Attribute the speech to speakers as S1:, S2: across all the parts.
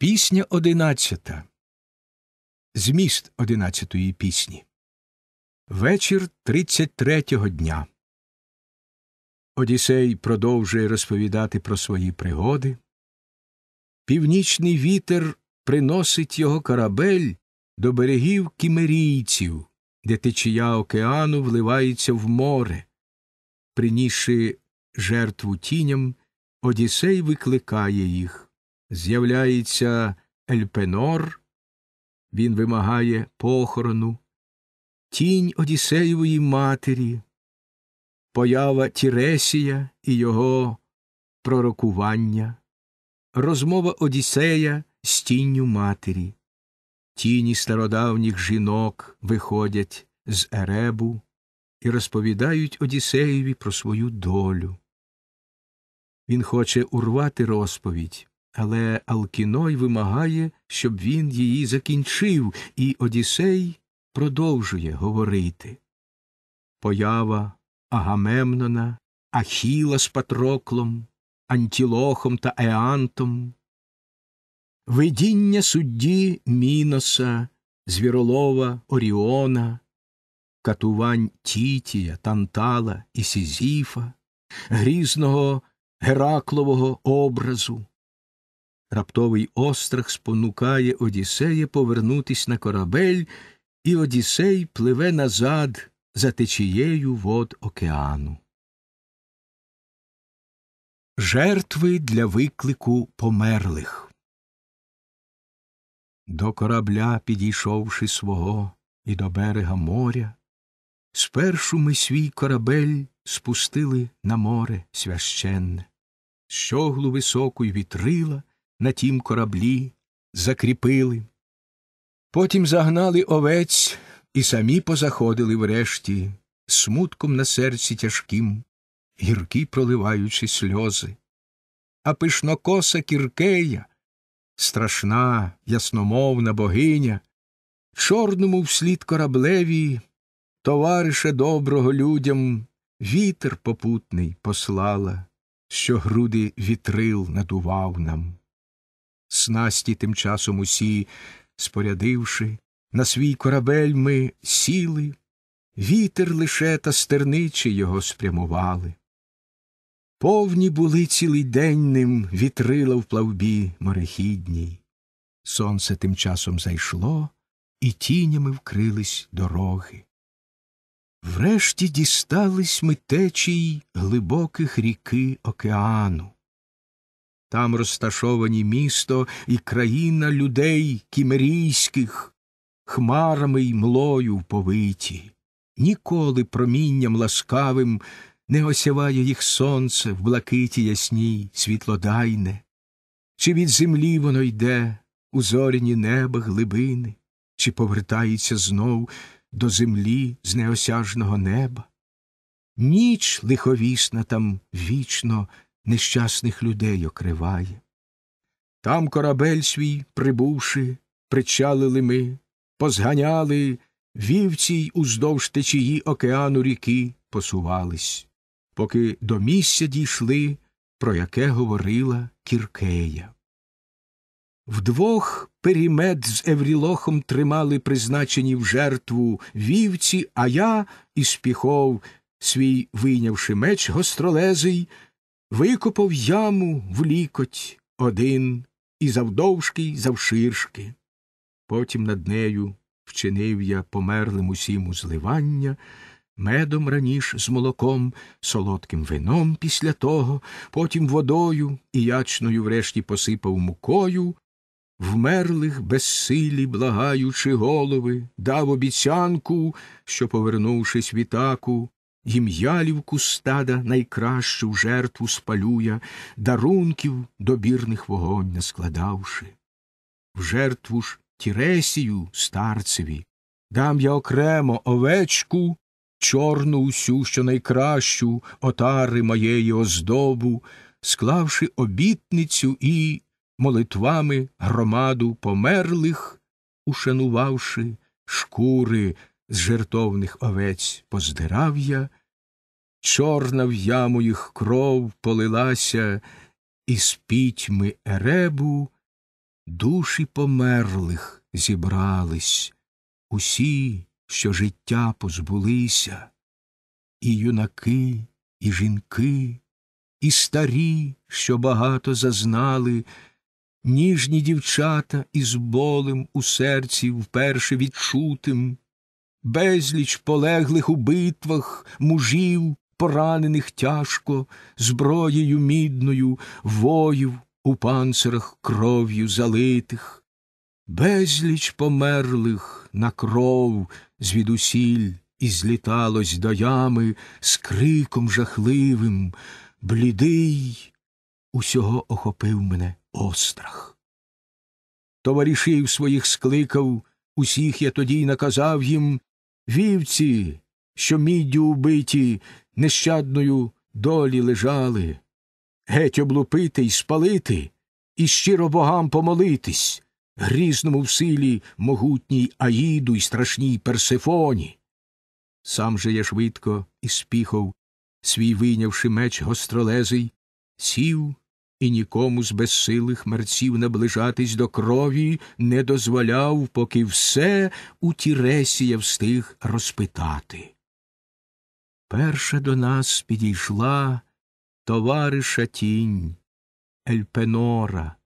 S1: Пісня одинадцята. Зміст одинадцятої пісні. Вечір тридцять третього дня. Одіссей продовжує розповідати про свої пригоди. Північний вітер приносить його корабель до берегів кімерійців, де течія океану вливається в море. Принісши жертву тіням, Одіссей викликає їх з'являється Ельпенор, він вимагає похорону, тінь Одіссеєвої матері, поява Тіресія і його пророкування, розмова Одіссея з тінню матері, тіні стародавніх жінок виходять з Еребу і розповідають Одіссеєві про свою долю. Він хоче урвати розповідь, але Алкіной вимагає, щоб він її закінчив, і Одіссей продовжує говорити. Поява Агамемнона, Ахіла з Патроклом, Антілохом та Еантом, видіння судді Міноса, Звіролова Оріона, катувань Тітія, Тантала і Сізіфа, грізного Гераклового образу, Раптовий острах спонукає Одіссея повернутись на корабель, і Одіссей пливе назад за течією вод океану. Жертви для виклику померлих. До корабля, підійшовши свого і до берега моря, спершу ми свій корабель спустили на море священне, щоглу високу й вітрила на тім кораблі, закріпили. Потім загнали овець і самі позаходили врешті, смутком на серці тяжким, гіркі проливаючи сльози. А пишнокоса кіркея, страшна, ясномовна богиня, чорному вслід кораблеві, товариша доброго людям, вітер попутний послала, що груди вітрил надував нам. Снасті тим часом усі, спорядивши, на свій корабель ми сіли, вітер лише та стерничі його спрямували. Повні були цілий день ним вітрила в плавбі морехідній. Сонце тим часом зайшло, і тінями вкрились дороги. Врешті дістались ми течій глибоких ріки океану. Там розташовані місто і країна людей кімерійських, хмарами й млою повиті. Ніколи промінням ласкавим не осяває їх сонце в блакиті ясній, світлодайне, чи від землі воно йде у зоряні неба глибини, чи повертається знов до землі з неосяжного неба? Ніч лиховісна там вічно нещасних людей окриває. Там корабель свій, прибувши, причалили ми, позганяли вівці й уздовж течії океану ріки посувались, поки до місця дійшли, про яке говорила Кіркея. Вдвох перімет з Еврілохом тримали призначені в жертву вівці, а я, із піхов, свій вийнявши меч гостролезий, викопав яму в лікоть один і завдовжки й завширшки. Потім над нею вчинив я померлим усім узливання, медом раніш з молоком, солодким вином після того, потім водою і ячною врешті посипав мукою, вмерлих безсилі, благаючи голови, дав обіцянку, що, повернувшись в ітаку, гім'ялівку стада найкращу в жертву спалюя, дарунків добірних вогонь не складавши. В жертву ж Тіресію старцеві, дам я окремо овечку, чорну усю, що найкращу отари моєї оздобу, склавши обітницю і молитвами громаду померлих, ушанувавши шкури з жертовних овець, поздирав я чорна в яму їх кров полилася, і з пітьми еребу душі померлих зібрались, усі, що життя позбулися, і юнаки, і жінки, і старі, що багато зазнали, ніжні дівчата із болем у серці вперше відчутим. Безліч полеглих у битвах мужів, поранених тяжко, зброєю мідною, воїв у панцирах кров'ю залитих, безліч померлих на кров звідусіль і зліталось до ями з криком жахливим, блідий, усього охопив мене острах. Товаришів своїх скликав, усіх я тоді й наказав їм вівці, що міддю убиті, нещадною долі лежали, геть облупити й спалити, і щиро богам помолитись, грізному в силі могутній Аїду й страшній Персифоні. Сам же я швидко і спіхов, свій вийнявши меч гостролезий, сів і нікому з безсилих мерців наближатись до крові не дозволяв, поки все у Тіресія встиг розпитати. Перша до нас підійшла товариша тінь Ельпенора,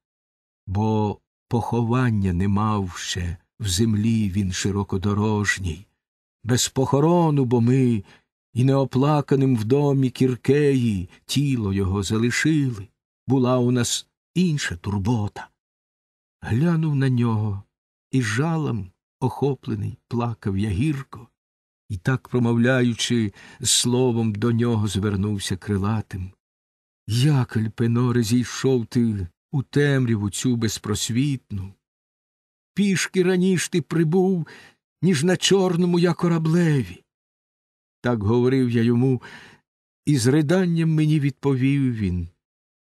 S1: бо поховання не мав ще в землі він широкодорожній, без похорону, бо ми і неоплаканим в домі Кіркеї тіло його залишили. Була у нас інша турбота. Глянув на нього і жалом охоплений плакав я гірко. І так, промовляючи, словом до нього звернувся крилатим. Як, Альпеноре, зійшов ти у темряву цю безпросвітну? Пішки раніш ти прибув, ніж на чорному я кораблеві. Так говорив я йому, і з риданням мені відповів він.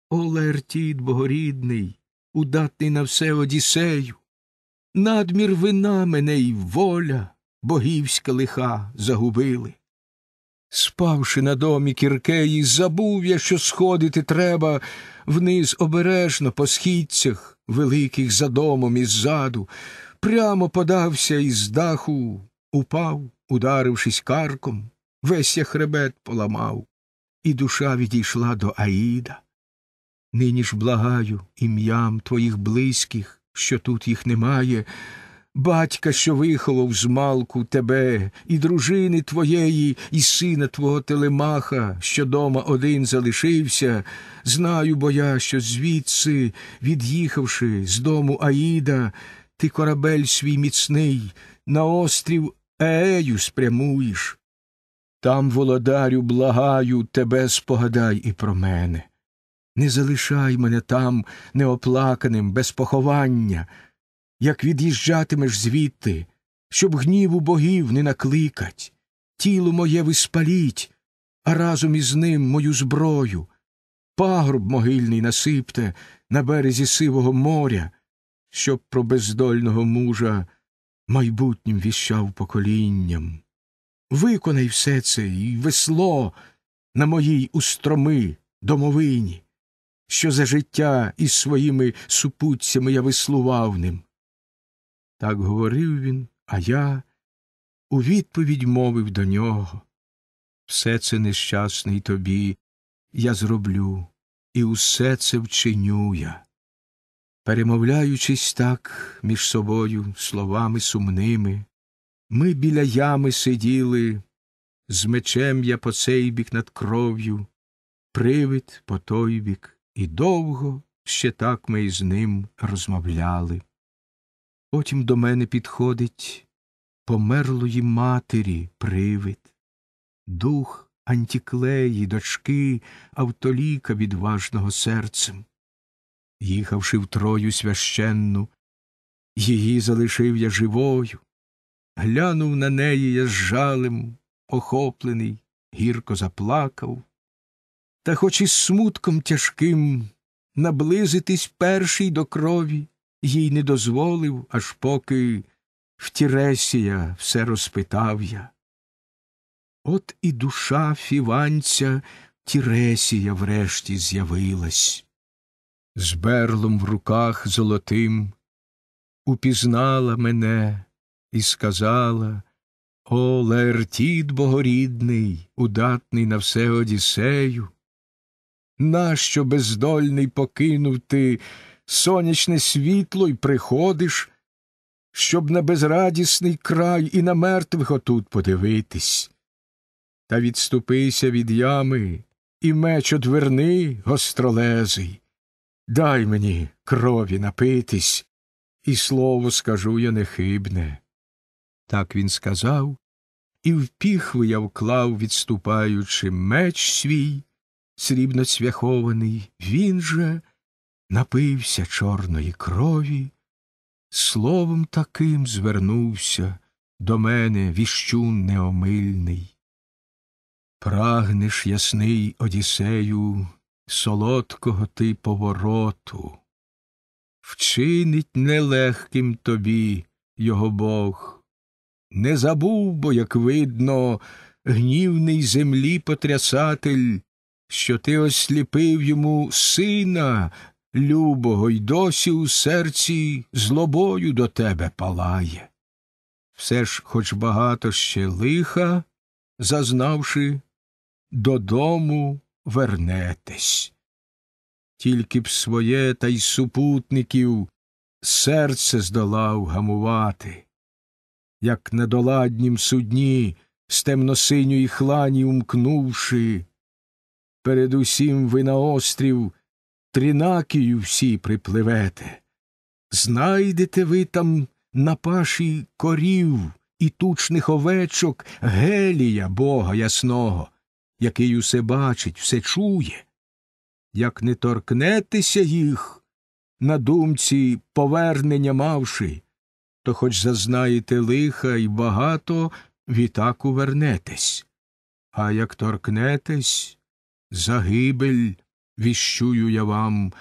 S1: О, Лертіт богорідний, удатний на все Одіссею, надмір вина мене й воля богівська лиха загубили. Спавши на домі кіркеї, забув я, що сходити треба вниз обережно по східцях великих за домом і ззаду, прямо подався із даху упав, ударившись карком, весь я хребет поламав, і душа відійшла до Аїда. Нині ж благаю ім'ям твоїх близьких, що тут їх немає, батька, що виховав з малку тебе, і дружини твоєї, і сина твого Телемаха, що дома один залишився, знаю, бо я, що звідси, від'їхавши з дому Аїда, ти корабель свій міцний, на острів Еею спрямуєш. Там, володарю, благаю, тебе спогадай і про мене. Не залишай мене там неоплаканим, без поховання як від'їжджатимеш звідти, щоб гніву богів не накликать, тіло моє виспаліть, а разом із ним мою зброю. пагорб могильний насипте на березі сивого моря, щоб про бездольного мужа майбутнім віщав поколінням. Виконай все це і весло на моїй устроми домовині, що за життя із своїми супутцями я веслував ним. Так говорив він, а я у відповідь мовив до нього все це нещасний тобі я зроблю, і усе це вчиню я. Перемовляючись так між собою словами сумними, ми біля ями сиділи, з мечем я по цей бік над кров'ю, привид по той бік, і довго ще так ми із ним розмовляли. Потім до мене підходить померлої матері привид, дух антіклеї, дочки, автоліка відважного серцем. Їхавши в Трою священну, її залишив я живою, глянув на неї я з жалем, охоплений, гірко заплакав, та, хоч із смутком тяжким, наблизитись перший до крові їй не дозволив, аж поки в Тіресія все розпитав я. От і душа фіванця Тіресія врешті з'явилась. З берлом в руках золотим упізнала мене і сказала О, Лертід богорідний, удатний на все Одіссею, нащо бездольний покинув ти сонячне світло, і приходиш, щоб на безрадісний край і на мертвих отут подивитись. Та відступися від ями і меч одверни, гостролезий. Дай мені крові напитись, і слово скажу я нехибне. Так він сказав, і в піхви я вклав, відступаючи, меч свій, срібно цвяхований, він же напився чорної крові, словом таким звернувся до мене віщун неомильний. Прагнеш, ясний Одіссею, солодкого ти повороту, вчинить нелегким тобі його Бог. Не забув, бо, як видно, гнівний землі потрясатель, що ти осліпив йому сина любого, й досі у серці злобою до тебе палає. Все ж, хоч багато ще лиха, зазнавши, додому вернетесь. Тільки б своє та й супутників серце здолав гамувати, як на доладнім судні, з темносиньої хлані умкнувши, перед усім ви на острів тринакію всі припливете. Знайдете ви там на паші корів і тучних овечок гелія Бога Ясного, який усе бачить, все чує. Як не торкнетеся їх, на думці повернення мавши, то хоч зазнаєте лиха і багато, відтак увернетесь. А як торкнетесь, загибель віщую я вам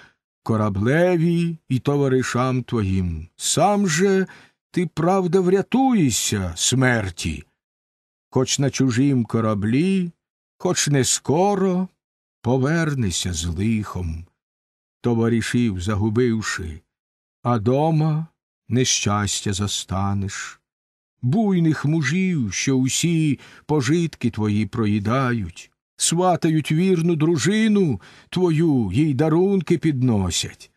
S1: кораблеві і товаришам твоїм. Сам же ти, правда, врятуєшся смерті, хоч на чужім кораблі, хоч не скоро повернися з лихом, товаришів загубивши, а дома нещастя застанеш. Буйних мужів, що усі пожитки твої проїдають, сватають вірну дружину твою, їй дарунки підносять.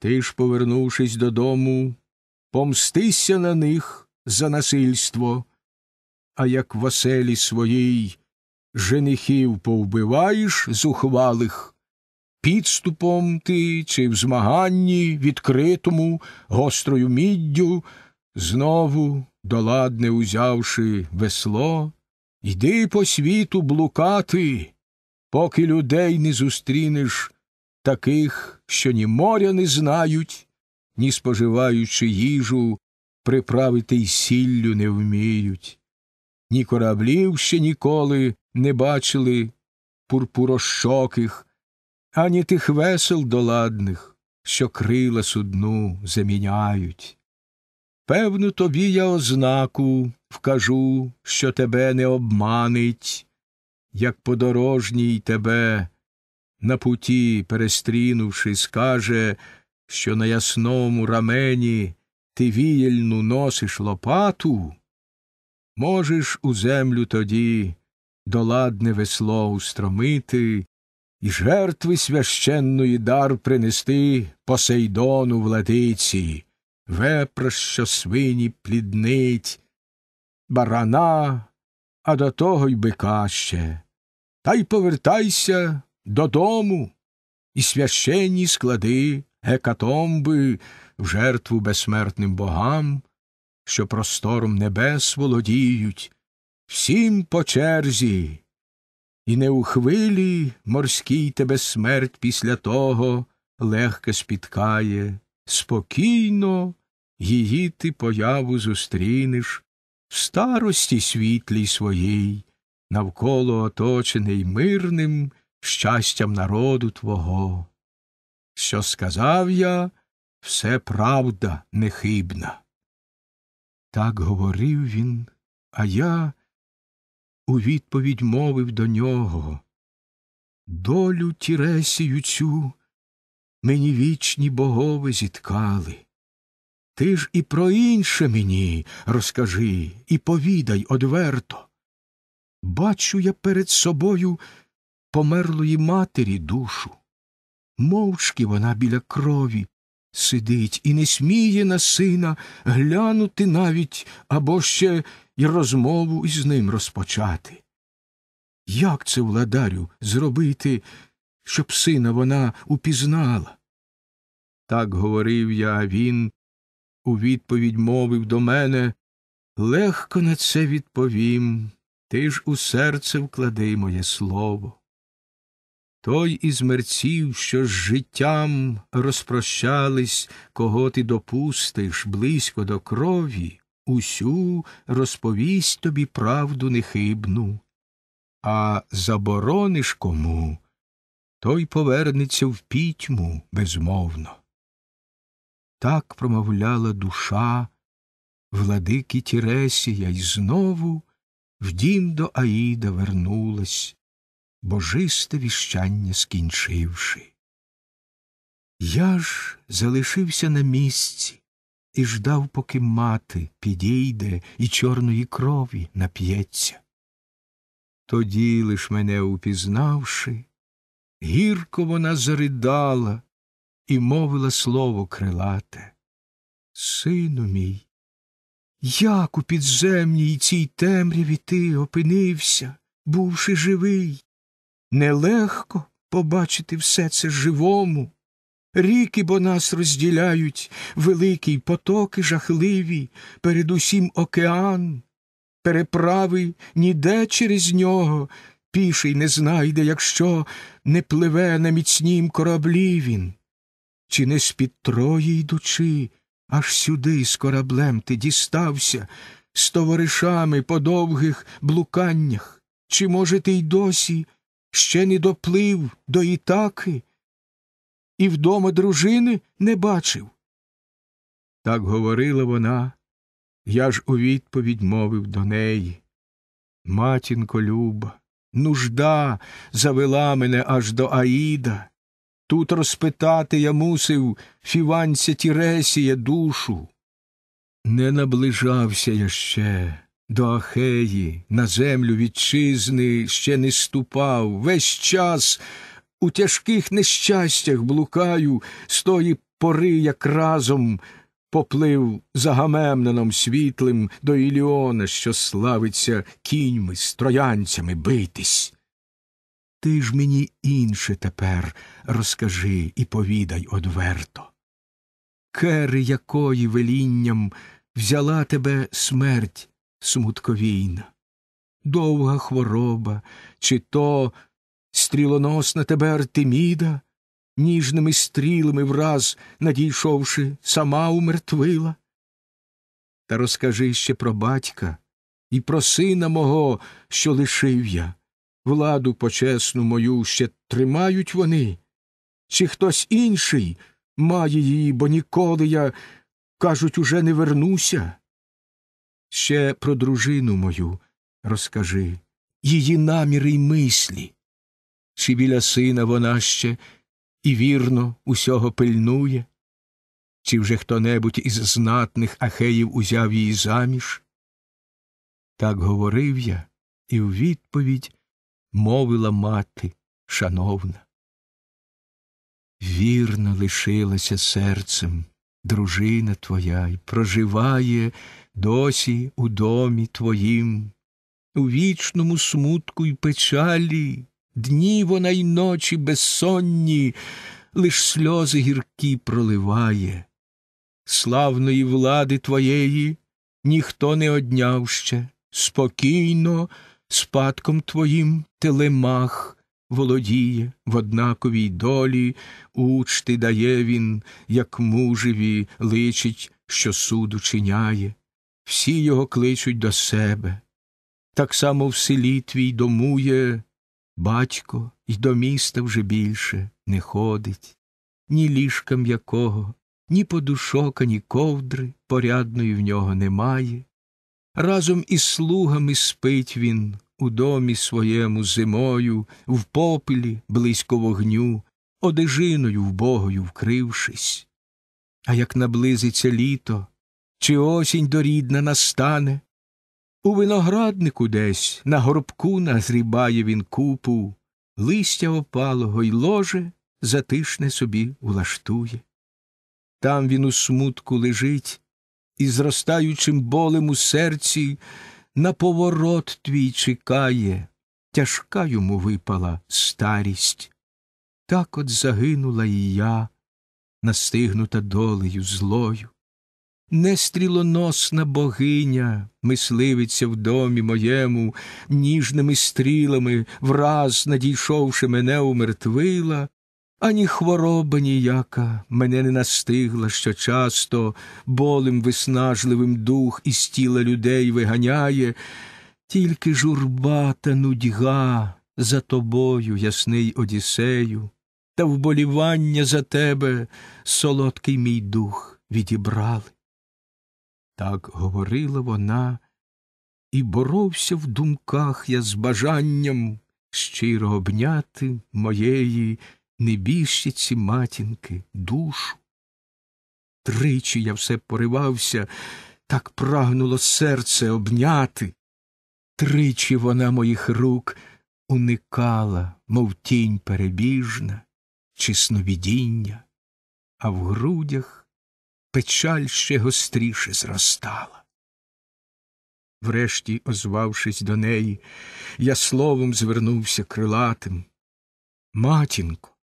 S1: Ти ж, повернувшись додому, помстися на них за насильство, а як в своїй женихів повбиваєш зухвалих, підступом ти чи в змаганні відкритому, гострою міддю, знову, доладне узявши весло, Йди по світу блукати, поки людей не зустрінеш, таких, що ні моря не знають, ні споживаючи їжу, приправити й сіллю не вміють, ні кораблів ще ніколи не бачили пурпурощоких, ані тих весел доладних, що крила судну заміняють. Певну тобі я ознаку вкажу, що тебе не обманить, як подорожній тебе на путі, перестрінувши, скаже, що на ясному рамені ти віяльну носиш лопату, можеш у землю тоді доладне весло устромити і жертви священної дар принести Посейдону владиці вепра, що свині пліднить, барана, а до того й бика ще. Та й повертайся додому, і священні склади гекатомби в жертву безсмертним богам, що простором небес володіють, всім по черзі, і не у хвилі морській тебе смерть після того легке спіткає спокійно її ти появу зустрінеш в старості світлій своїй, навколо оточений мирним щастям народу твого. Що сказав я, все правда нехибна. Так говорив він, а я у відповідь мовив до нього. Долю Тіресію цю Мені вічні богови зіткали. Ти ж і про інше мені розкажи і повідай одверто. Бачу я перед собою померлої матері душу. Мовчки вона біля крові сидить і не сміє на сина глянути навіть або ще й розмову із ним розпочати. Як це, владарю, зробити? щоб сина вона упізнала. Так говорив я, а він у відповідь мовив до мене легко на це відповім, ти ж у серце вклади моє слово. Той із мерців, що з життям розпрощались, кого ти допустиш близько до крові, усю розповість тобі правду нехибну, а заборониш кому той повернеться в пітьму безмовно. Так промовляла душа владики Тіресія і знову в дім до Аїда вернулась, божисте віщання скінчивши. Я ж залишився на місці і ждав, поки мати підійде і чорної крові нап'ється. Тоді, лиш мене упізнавши, гірко вона заридала і мовила слово крилате. Сину мій, як у підземній цій темряві ти опинився, бувши живий, нелегко побачити все це живому. Ріки бо нас розділяють великі потоки жахливі, передусім океан, переправи ніде через нього піший не знайде, якщо не пливе на міцнім кораблі він. Чи не з під трої йдучи, аж сюди з кораблем ти дістався, з товаришами по довгих блуканнях? Чи, може, ти й досі ще не доплив до ітаки? І вдома дружини не бачив. Так говорила вона, я ж у відповідь мовив до неї Матінко люба, Нужда завела мене аж до Аїда. Тут розпитати я мусив фіванця Тіресія душу. Не наближався я ще до Ахеї, на землю вітчизни ще не ступав. Весь час у тяжких нещастях блукаю з тої пори, як разом поплив за гамемноном світлим до Іліона, що славиться кіньми, з троянцями битись. Ти ж мені інше тепер розкажи і повідай одверто. Кери якої велінням взяла тебе смерть смутковійна, довга хвороба, чи то стрілоносна тебе Артеміда? ніжними стрілами враз, надійшовши, сама умертвила. Та розкажи ще про батька і про сина мого, що лишив я. Владу почесну мою ще тримають вони, чи хтось інший має її, бо ніколи я, кажуть, уже не вернуся. Ще про дружину мою розкажи, її наміри й мислі. Чи біля сина вона ще і вірно усього пильнує, чи вже хто небудь із знатних ахеїв узяв її заміж? Так говорив я, і в відповідь мовила мати шановна. Вірно лишилася серцем дружина твоя й проживає досі у домі твоїм, у вічному смутку й печалі. Дні вона й ночі безсонні, лиш сльози гіркі проливає. Славної влади твоєї ніхто не одняв ще, спокійно, спадком твоїм телемах володіє, в однаковій долі учти дає він, як мужеві личить, що суду чиняє, всі його кличуть до себе. Так само в селі твій домує. Батько й до міста вже більше не ходить, ні ліжка м'якого, ні подушок, ні ковдри порядної в нього немає. Разом із слугами спить він у домі своєму зимою, в попелі близько вогню, одежиною вбогою вкрившись. А як наблизиться літо, чи осінь дорідна настане, у винограднику десь на горбку назрібає він купу, листя опалого й ложе затишне собі влаштує. Там він у смутку лежить і зростаючим болем у серці на поворот твій чекає, тяжка йому випала старість. Так от загинула і я, настигнута долею злою нестрілоносна богиня мисливиця в домі моєму, ніжними стрілами, враз надійшовши мене, умертвила, ані хвороба ніяка мене не настигла, що часто болим виснажливим дух із тіла людей виганяє, тільки журба та нудьга за тобою, ясний Одіссею, та вболівання за тебе, солодкий мій дух, відібрали. Так говорила вона, і боровся в думках я з бажанням щиро обняти моєї небіжчиці матінки душу. Тричі я все поривався, так прагнуло серце обняти. Тричі вона моїх рук уникала, мов тінь перебіжна, чи сновидіння, а в грудях печаль ще гостріше зростала. Врешті, озвавшись до неї, я словом звернувся крилатим. Матінко,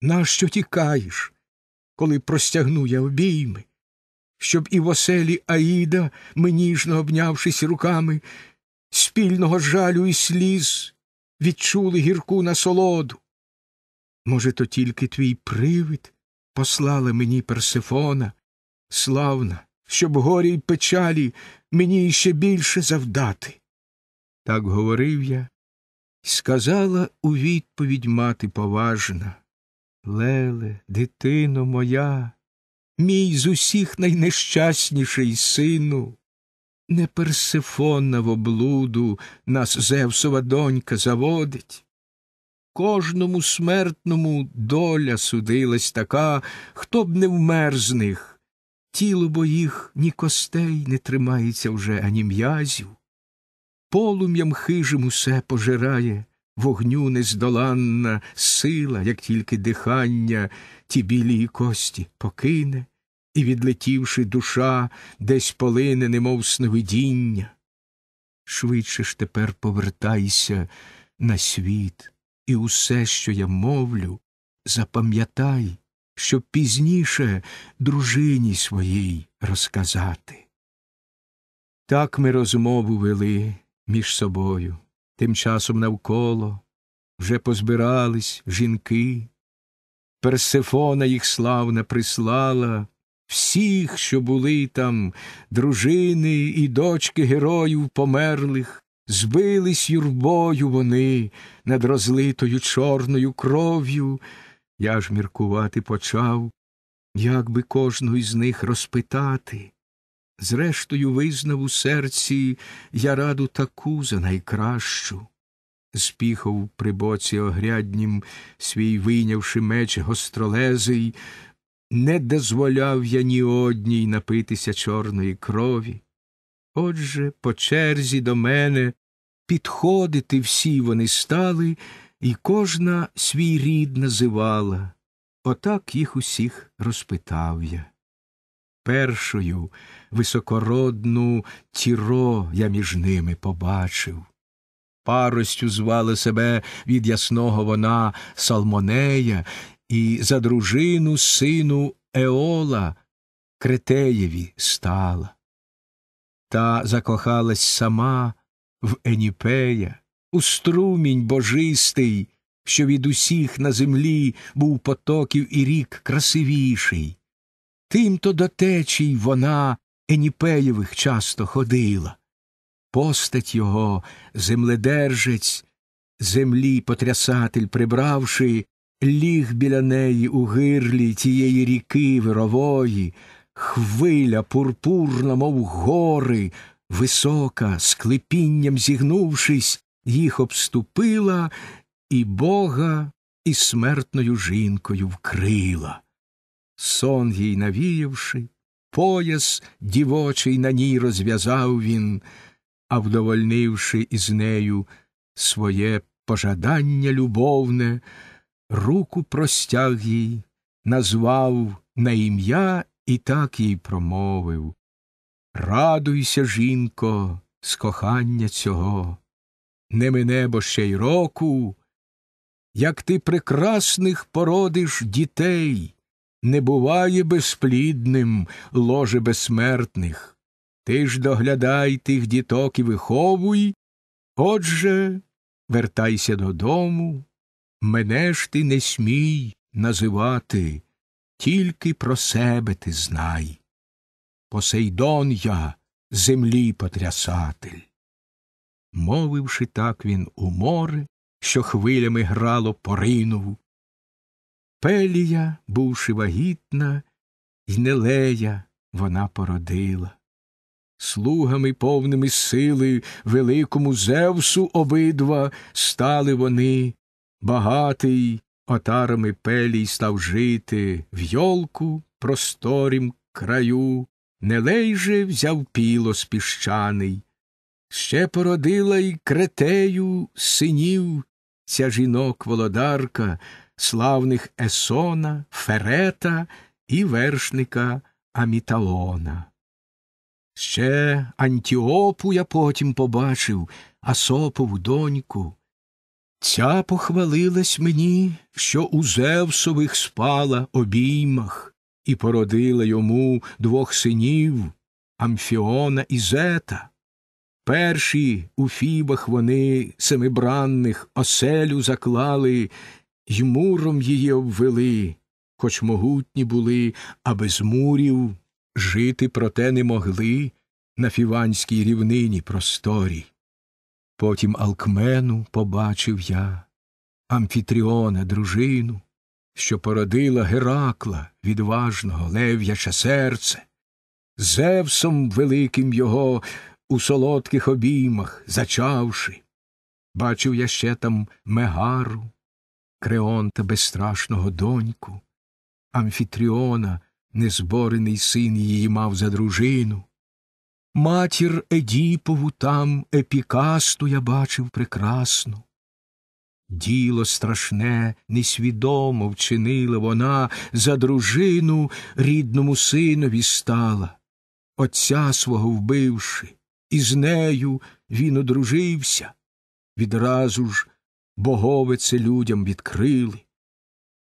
S1: нащо тікаєш, коли простягну я обійми, щоб і в оселі Аїда, меніжно обнявшись руками, спільного жалю і сліз відчули гірку насолоду? Може, то тільки твій привид Послала мені Персифона, славна, щоб горі й печалі мені іще більше завдати. Так говорив я, і сказала у відповідь мати поважна Леле, дитино моя, мій з усіх найнещасніший сину. Не персифона в облуду нас Зевсова донька заводить кожному смертному доля судилась така, хто б не вмер з них. Тіло бо їх ні костей не тримається вже, ані м'язів. Полум'ям хижим усе пожирає, вогню нездоланна сила, як тільки дихання ті білі кості покине, і, відлетівши душа, десь полине, немов сновидіння. Швидше ж тепер повертайся на світ. І усе, що я мовлю, запам'ятай, щоб пізніше дружині своїй розказати. Так ми розмову вели між собою, тим часом навколо вже позбирались жінки. Персефона їх славна прислала всіх, що були там, дружини і дочки героїв померлих. Збились юрбою вони над розлитою чорною кров'ю. Я ж міркувати почав, як би кожну із них розпитати. Зрештою, визнав у серці я раду таку за найкращу. Спіхав при боці огряднім, свій вийнявши меч гостролезий, не дозволяв я ні одній напитися чорної крові. Отже, по черзі до мене підходити всі вони стали, і кожна свій рід називала. Отак їх усіх розпитав я. Першою високородну тіро я між ними побачив. Паростю звала себе від ясного вона Салмонея і за дружину сину Еола Кретеєві стала та закохалась сама в Еніпея, у струмінь божистий, що від усіх на землі був потоків і рік красивіший. Тим то до течій вона Еніпеєвих часто ходила. Постать його, земледержець, землі потрясатель прибравши, ліг біля неї у гирлі тієї ріки вирової, Хвиля пурпурна, мов гори, висока, склепінням зігнувшись, їх обступила і бога, і смертною жінкою вкрила. Сон їй навіявши, пояс дівочий на ній розв'язав він, а вдовольнивши із нею своє пожадання любовне, руку простяг їй, назвав на ім'я і так їй промовив Радуйся, жінко, з кохання цього. Не мине бо ще й року, як ти прекрасних породиш дітей, не буває безплідним ложе безсмертних. Ти ж доглядай тих діток і виховуй, отже, вертайся додому, мене ж ти не смій називати. Тільки про себе ти знай. Посейдон я землі потрясатель. Мовивши так він у море, що хвилями грало, поринув. Пелія, бувши вагітна, й нелея вона породила. Слугами, повними сили великому Зевсу обидва стали вони, багатий отарами пелій став жити в йолку просторім краю, Нелей же взяв пілос піщаний. Ще породила й кретею синів ця жінок володарка, славних Есона, Ферета і вершника Аміталона. Ще Антіопу я потім побачив, Асопову доньку. Ця похвалилась мені, що у Зевсових спала обіймах і породила йому двох синів Амфіона і Зета. Перші у фібах вони семибранних оселю заклали, й муром її обвели, хоч могутні були, а без мурів жити проте не могли на фіванській рівнині просторі. Потім Алкмену побачив я, Амфітріона, дружину, що породила Геракла відважного лев'яче серце, Зевсом великим його у солодких обіймах зачавши. Бачив я ще там Мегару, Креонта безстрашного доньку, Амфітріона, незборений син її мав за дружину матір Едіпову там епікасту я бачив прекрасну. Діло страшне, несвідомо вчинила вона за дружину рідному синові стала, отця свого вбивши, і з нею він одружився. Відразу ж боговице людям відкрили.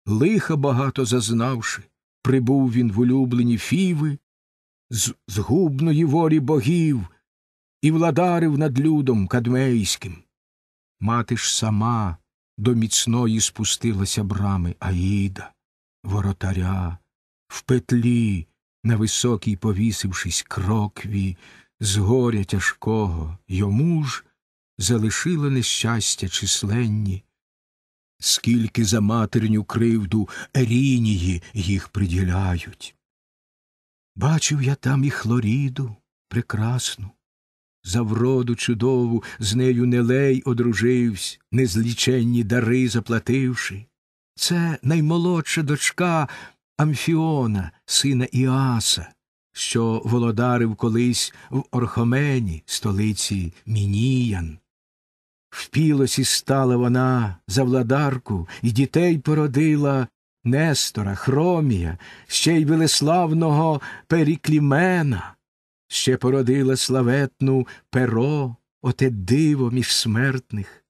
S1: Лиха багато зазнавши, прибув він в улюблені фіви, з згубної волі богів і владарив над людом кадмейським. Мати ж сама до міцної спустилася брами Аїда, воротаря, в петлі, на високій повісившись крокві, з горя тяжкого йому ж залишила нещастя численні, скільки за матерню кривду Ерінії їх приділяють. Бачив я там і хлоріду прекрасну, за вроду чудову з нею нелей одруживсь, незліченні дари заплативши. Це наймолодша дочка Амфіона, сина Іаса, що володарив колись в Орхомені, столиці Мініян. В пілосі стала вона за владарку і дітей породила Нестора, Хромія, ще й велеславного Періклімена, ще породила славетну перо, оте диво між смертних.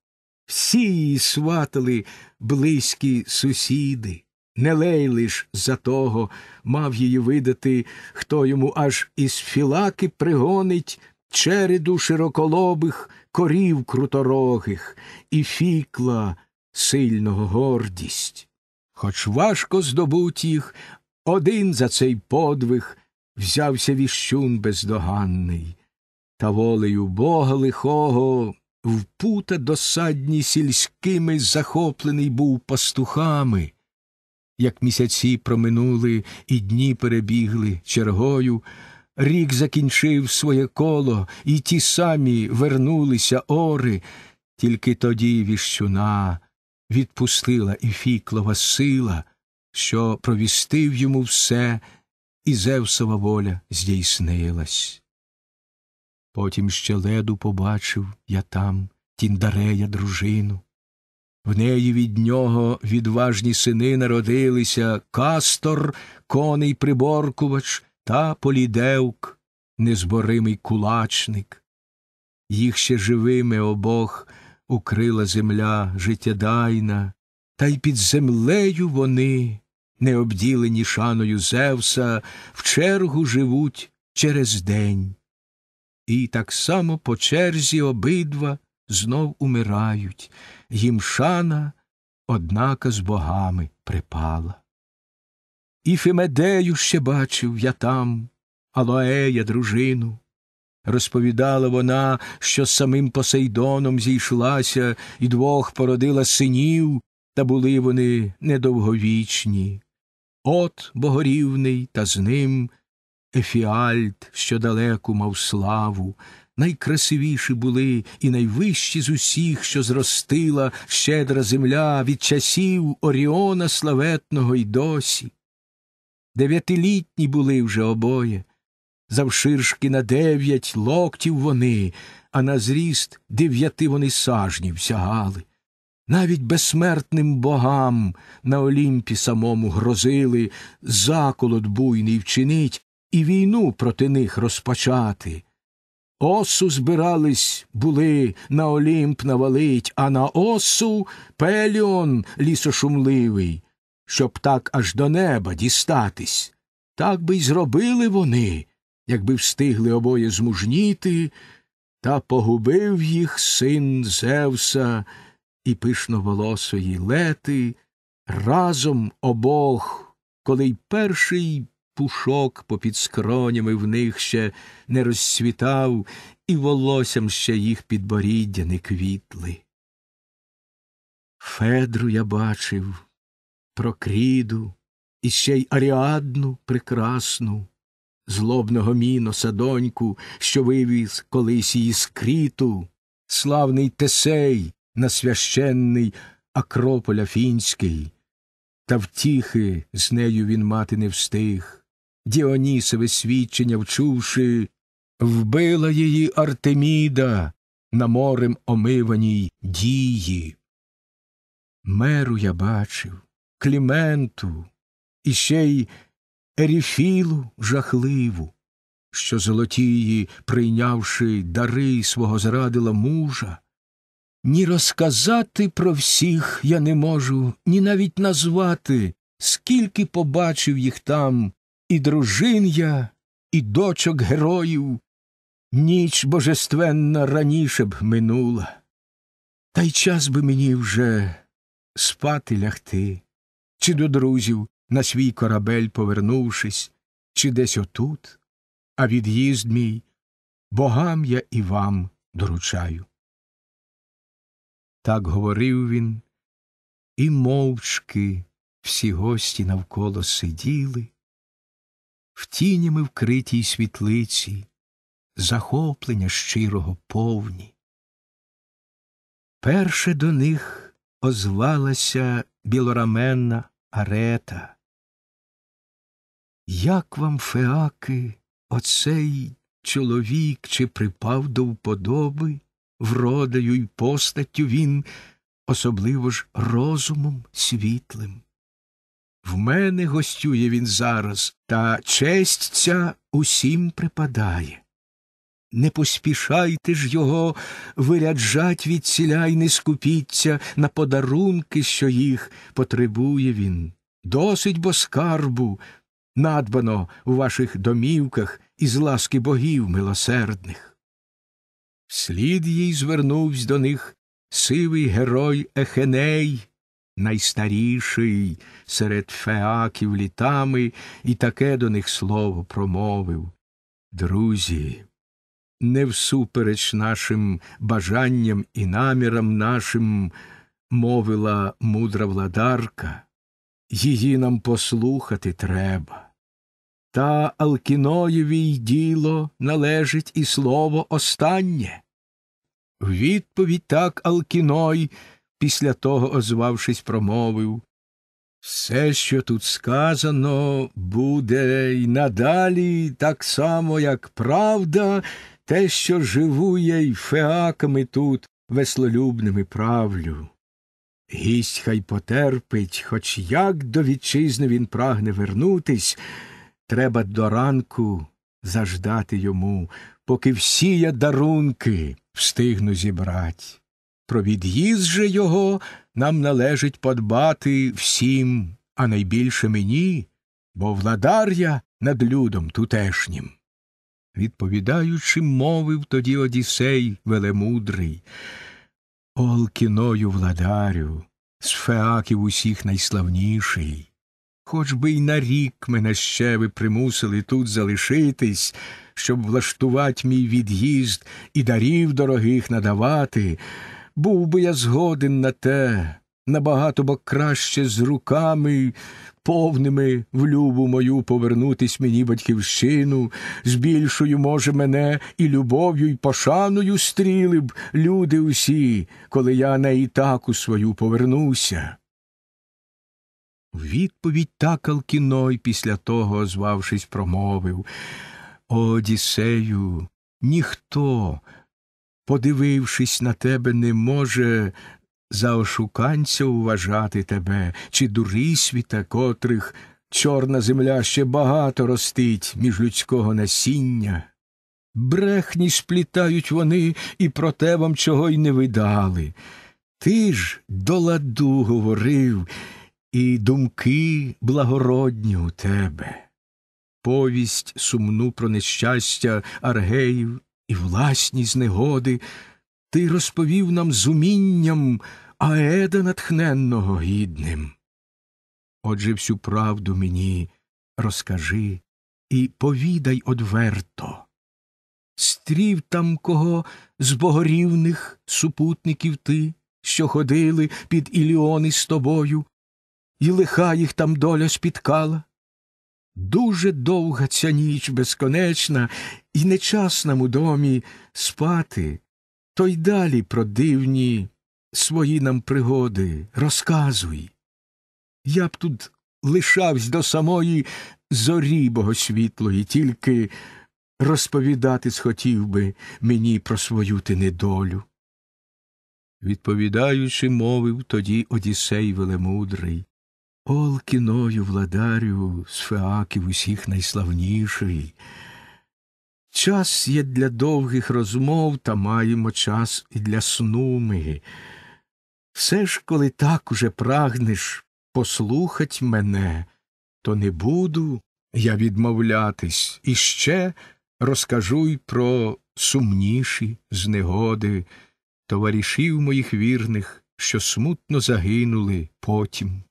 S1: Всі її сватали близькі сусіди, нелей лиш за того мав її видати, хто йому аж із філаки пригонить череду широколобих корів круторогих і фікла сильного гордість хоч важко здобуть їх, один за цей подвиг взявся віщун бездоганний, та волею бога лихого впута досадні сільськими захоплений був пастухами. Як місяці проминули і дні перебігли чергою, рік закінчив своє коло, і ті самі вернулися ори, тільки тоді віщуна відпустила і сила, що провістив йому все, і Зевсова воля здійснилась. Потім ще леду побачив я там тіндарея дружину. В неї від нього відважні сини народилися Кастор, коней приборкувач та Полідевк, незборимий кулачник. Їх ще живими обох укрила земля життєдайна, та й під землею вони, не обділені шаною Зевса, в чергу живуть через день. І так само по черзі обидва знов умирають, їм шана однака з богами припала. І Фемедею ще бачив я там, Алоея, дружину, Розповідала вона, що з самим Посейдоном зійшлася і двох породила синів, та були вони недовговічні. От богорівний, та з ним Ефіальд, що далеку мав славу, найкрасивіші були і найвищі з усіх, що зростила щедра земля від часів Оріона Славетного й досі. Дев'ятилітні були вже обоє завширшки на дев'ять локтів вони, а на зріст дев'яти вони сажнів сягали. Навіть безсмертним богам на Олімпі самому грозили заколот буйний вчинить і війну проти них розпочати. Осу збирались були на Олімп навалить, а на осу пеліон лісошумливий, щоб так аж до неба дістатись. Так би й зробили вони, якби встигли обоє змужніти, та погубив їх син Зевса і пишноволосої лети, разом обох, коли й перший пушок попід скронями в них ще не розцвітав, і волоссям ще їх підборіддя не квітли. Федру я бачив, Прокріду, і ще й аріадну прекрасну, злобного міноса, доньку, що вивіз колись її скріту, славний Тесей на священний Акрополя фінський, та втіхи з нею він мати не встиг. Діонісове свідчення вчувши, вбила її Артеміда на морем омиваній дії. Меру я бачив, Кліменту, і ще й Еріфілу жахливу, що золотії, прийнявши дари свого зрадила мужа, ні розказати про всіх я не можу, ні навіть назвати, скільки побачив їх там, і дружин я, і дочок героїв, ніч божественна раніше б минула. Та й час би мені вже спати лягти, чи до друзів, на свій корабель повернувшись, чи десь отут, а від'їзд мій богам я і вам доручаю. Так говорив він, і мовчки всі гості навколо сиділи, в тінями вкритій світлиці, захоплення щирого повні. Перше до них озвалася білораменна арета, як вам, феаки, оцей чоловік чи припав до вподоби, вродою й постаттю він, особливо ж розумом світлим? В мене гостює він зараз, та честь ця усім припадає. Не поспішайте ж його виряджать від ціля й не скупіться на подарунки, що їх потребує він. Досить бо скарбу надбано у ваших домівках із ласки богів милосердних. Вслід їй звернувсь до них сивий герой Ехеней, найстаріший серед феаків літами, і таке до них слово промовив Друзі, не всупереч нашим бажанням і намірам нашим мовила мудра владарка її нам послухати треба. Та Алкіноєві й діло належить і слово останнє. Відповідь так Алкіной, після того, озвавшись, промовив Все, що тут сказано, буде й надалі, так само, як правда, те, що живу я й феаками тут веслолюбними правлю. Гість хай потерпить, хоч як до вітчизни він прагне вернутись, треба до ранку заждати йому, поки всі я дарунки встигну зібрать. Про від'їзд же його нам належить подбати всім, а найбільше мені, бо владар я над людом тутешнім. Відповідаючи, мовив тоді Одіссей велемудрий. Олкіною владарю, з феаків усіх найславніший, хоч би й на рік мене ще ви примусили тут залишитись, щоб влаштувати мій від'їзд і дарів дорогих надавати, був би я згоден на те, набагато бо краще з руками повними в любу мою повернутись мені батьківщину, з більшою, може, мене і любов'ю, і пошаною стріли б люди усі, коли я на ітаку свою повернуся. Відповідь такалкіной після того, озвавшись, промовив О, Одіссею, ніхто, подивившись на тебе, не може за ошуканця уважати тебе, чи дурисвіта, котрих чорна земля ще багато ростить між людського насіння. Брехні сплітають вони і про те вам чого й не видали. Ти ж до ладу говорив, і думки благородні у тебе. Повість сумну про нещастя аргеїв і власні знегоди ти розповів нам з умінням, Аеда натхненного гідним. Отже всю правду мені розкажи і повідай одверто. Стрів там кого з богорівних супутників ти, що ходили під Іліони з тобою, і лиха їх там доля спіткала. Дуже довга ця ніч безконечна, і не домі спати, то й далі про дивні свої нам пригоди, розказуй. Я б тут лишавсь до самої зорі богосвітлої, тільки розповідати схотів би мені про свою ти недолю. Відповідаючи, мовив тоді Одіссей Велемудрий. Ол кіною владарю з феаків усіх найславніший. Час є для довгих розмов, та маємо час і для сну ми. Все ж, коли так уже прагнеш послухать мене, то не буду я відмовлятись і ще розкажу й про сумніші знегоди товаришів моїх вірних, що смутно загинули потім.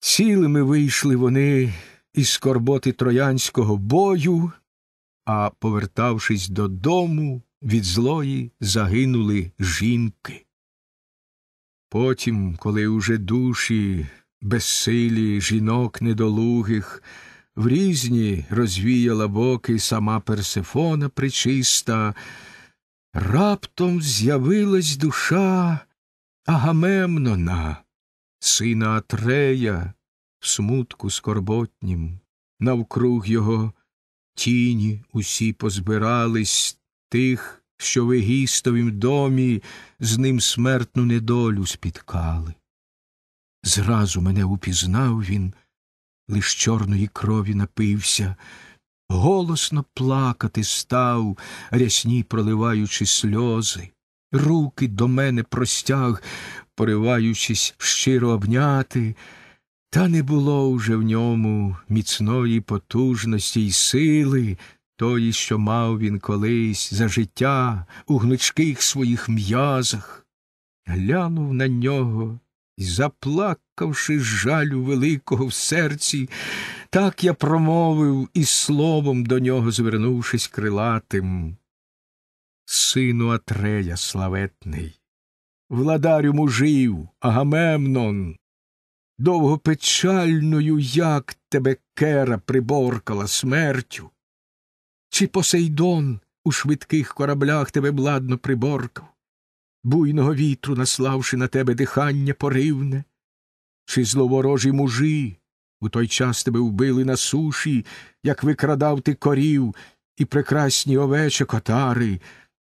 S1: Цілими вийшли вони із скорботи троянського бою, а, повертавшись додому, від злої загинули жінки. Потім, коли уже душі, безсилі, жінок недолугих, в різні розвіяла боки сама Персифона причиста, раптом з'явилась душа Агамемнона, сина Атрея, в смутку скорботнім, навкруг його тіні усі позбирались тих, що в Егістовім домі з ним смертну недолю спіткали. Зразу мене упізнав він, лиш чорної крові напився, голосно плакати став, рясні проливаючи сльози, руки до мене простяг, пориваючись щиро обняти, та не було уже в ньому міцної потужності й сили Тої, що мав він колись за життя у гнучких своїх м'язах, глянув на нього і, заплакавши жалю великого в серці, так я промовив і словом до нього, звернувшись крилатим. Сину Атрея славетний, владарю мужів, Агамемнон, довго печальною, як тебе кера приборкала смертю чи Посейдон у швидких кораблях тебе бладно приборкав, буйного вітру, наславши на тебе дихання поривне, чи зловорожі мужі у той час тебе вбили на суші, як викрадав ти корів і прекрасні овечі котари,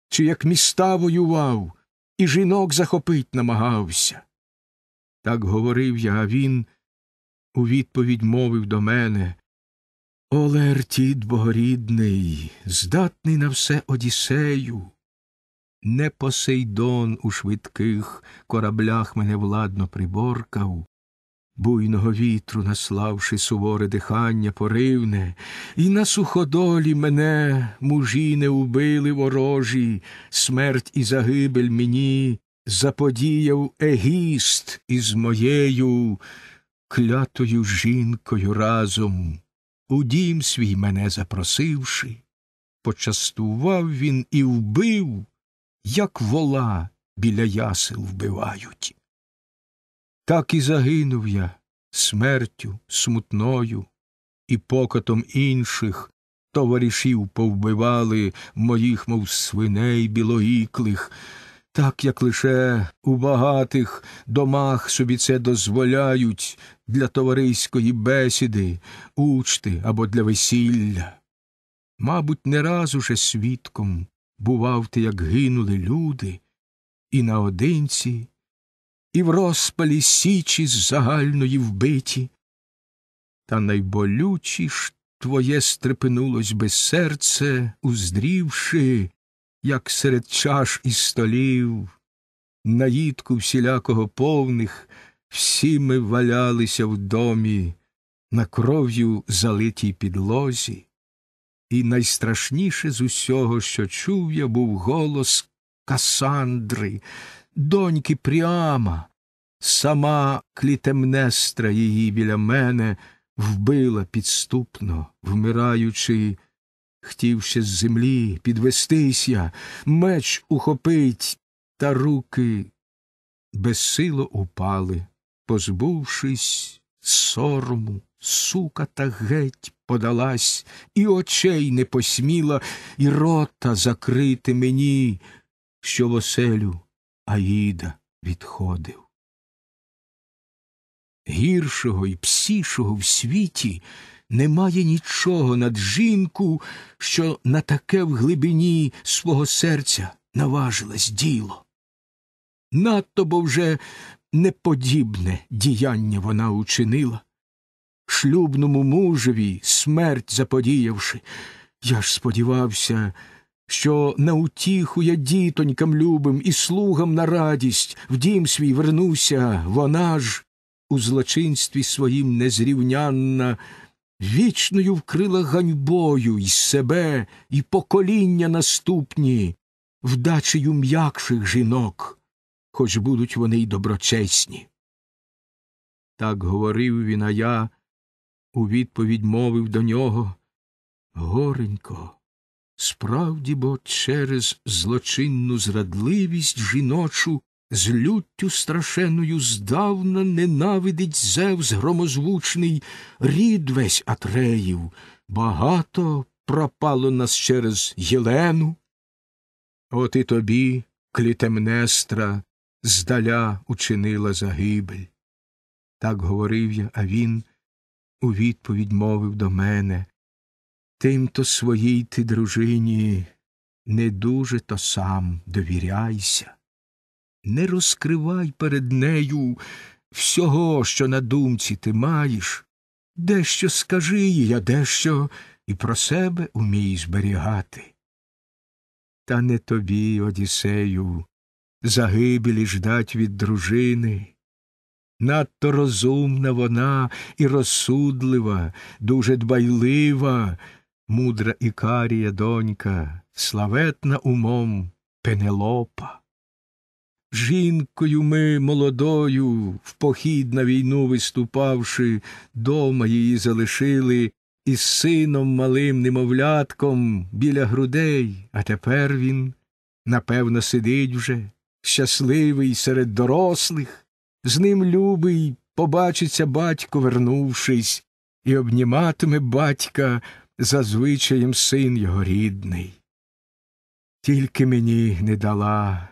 S1: чи як міста воював, і жінок захопить намагався. Так говорив я, а він у відповідь мовив до мене Олертід богорідний, здатний на все Одіссею. Не Посейдон у швидких кораблях мене владно приборкав, буйного вітру, наславши суворе дихання поривне, і на суходолі мене мужі не убили ворожі, смерть і загибель мені заподіяв егіст із моєю клятою жінкою разом у дім свій мене запросивши, почастував він і вбив, як вола біля ясел вбивають. Так і загинув я смертю смутною і покотом інших. Товаришів повбивали моїх, мов свиней білоїклих, так як лише у багатих домах собі це дозволяють для товариської бесіди, учти або для весілля. Мабуть, не раз уже свідком бував ти, як гинули люди, і наодинці, і в розпалі січі з загальної вбиті, та найболючі ж твоє стрепенулось би серце, уздрівши, як серед чаш і столів, наїдку всілякого повних, всі ми валялися в домі, на кров'ю залитій підлозі, і найстрашніше з усього, що чув я, був голос Касандри, доньки Пріама, сама клітемнестра її біля мене вбила підступно, вмираючи. Хтів ще з землі підвестися, меч ухопить, та руки безсило упали, позбувшись сорому, сука та геть подалась, і очей не посміла, і рота закрити мені, що в оселю Аїда відходив. Гіршого й псішого в світі немає нічого над жінку, що на таке в глибині свого серця наважилось діло. Надто бо вже неподібне діяння вона учинила. Шлюбному мужеві смерть заподіявши, я ж сподівався, що на утіху я дітонькам любим і слугам на радість в дім свій вернуся, вона ж у злочинстві своїм незрівнянна вічною вкрила ганьбою і себе, і покоління наступні, вдачею м'якших жінок, хоч будуть вони й доброчесні. Так говорив він, а я у відповідь мовив до нього Горенько, справді бо через злочинну зрадливість жіночу з люттю страшенною здавна ненавидить Зевс громозвучний рід весь Атреїв, багато пропало нас через Єлену. От і тобі, клітемнестра, здаля учинила загибель. Так говорив я, а він у відповідь мовив до мене Тим то своїй ти, дружині, не дуже то сам довіряйся. Не розкривай перед нею всього, що на думці ти маєш, дещо скажи їй, а дещо і про себе умій зберігати. Та не тобі, одісею, загибелі ждать від дружини. Надто розумна вона і розсудлива, дуже дбайлива, мудра Ікарія донька, славетна умом Пенелопа. Жінкою ми молодою, в похід на війну виступавши, дома її залишили, із сином малим немовлятком біля грудей, а тепер він, напевно, сидить вже, щасливий серед дорослих, з ним любий побачиться батько, вернувшись, і обніматиме батька за звичаєм син його рідний. Тільки мені не дала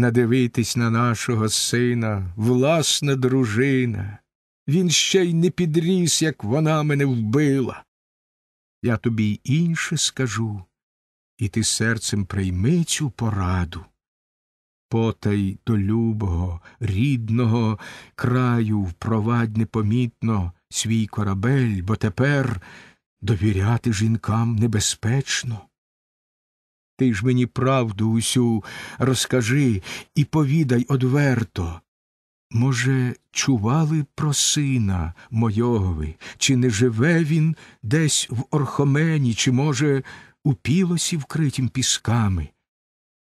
S1: надивитись на нашого сина, власна дружина. Він ще й не підріс, як вона мене вбила. Я тобі й інше скажу, і ти серцем прийми цю пораду. Потай до любого, рідного краю впровадь непомітно свій корабель, бо тепер довіряти жінкам небезпечно. Ти ж мені правду усю розкажи і повідай одверто. Може, чували про сина Мойогови, чи не живе він десь в Орхомені, чи, може, у пілосі вкритім пісками,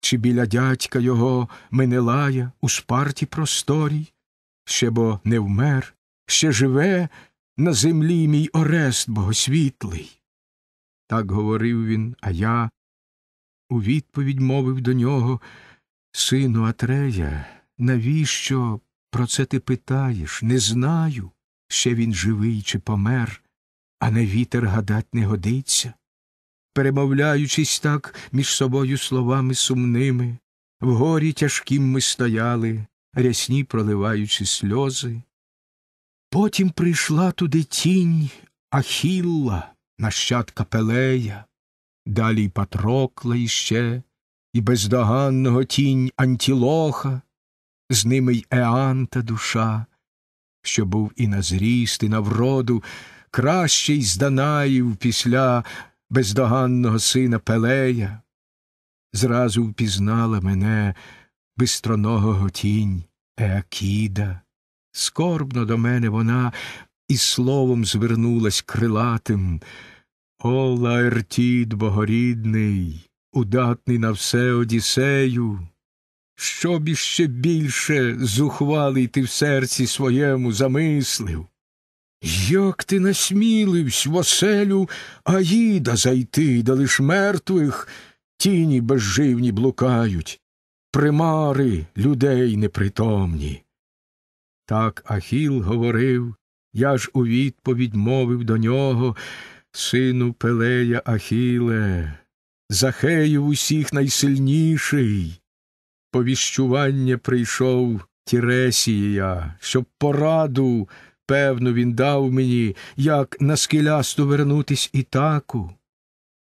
S1: чи біля дядька його Менелая у спарті просторій, ще бо не вмер, ще живе на землі мій Орест богосвітлий. Так говорив він, а я у відповідь мовив до нього Сину Атрея, навіщо про це ти питаєш? Не знаю, ще він живий чи помер, а на вітер гадать не годиться. Перемовляючись так між собою словами сумними, в горі тяжким ми стояли, рясні проливаючи сльози. Потім прийшла туди тінь Ахілла, нащадка Пелея далі й Патрокла іще, і бездоганного тінь Антілоха, з ними й Еанта душа, що був і на зріст, і на вроду, кращий з Данаїв після бездоганного сина Пелея. Зразу впізнала мене бистроногого тінь Еакіда. Скорбно до мене вона і словом звернулась крилатим. О богорідний, удатний на все Одіссею, щоб іще більше зухвалий ти в серці своєму замислив. Як ти насміливсь в оселю Аїда зайти, да лиш мертвих тіні безживні блукають, примари людей непритомні. Так Ахіл говорив, я ж у відповідь мовив до нього. Сину Пелея Ахіле, захеїв усіх найсильніший. Повіщування прийшов Тіресія, щоб пораду певну він дав мені, як на скелясту вернутись Ітаку.